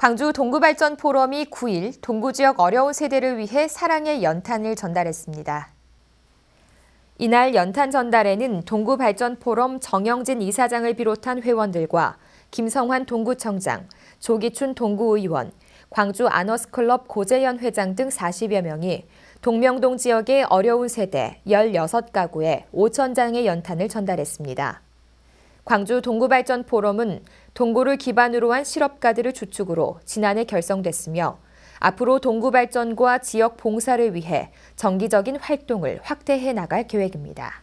광주 동구발전 포럼이 9일 동구 지역 어려운 세대를 위해 사랑의 연탄을 전달했습니다. 이날 연탄 전달에는 동구발전 포럼 정영진 이사장을 비롯한 회원들과 김성환 동구청장, 조기춘 동구의원, 광주 아너스클럽 고재현 회장 등 40여 명이 동명동 지역의 어려운 세대 16가구에 5천 장의 연탄을 전달했습니다. 광주 동구발전 포럼은 동구를 기반으로 한 실업가들을 주축으로 지난해 결성됐으며 앞으로 동구발전과 지역 봉사를 위해 정기적인 활동을 확대해 나갈 계획입니다.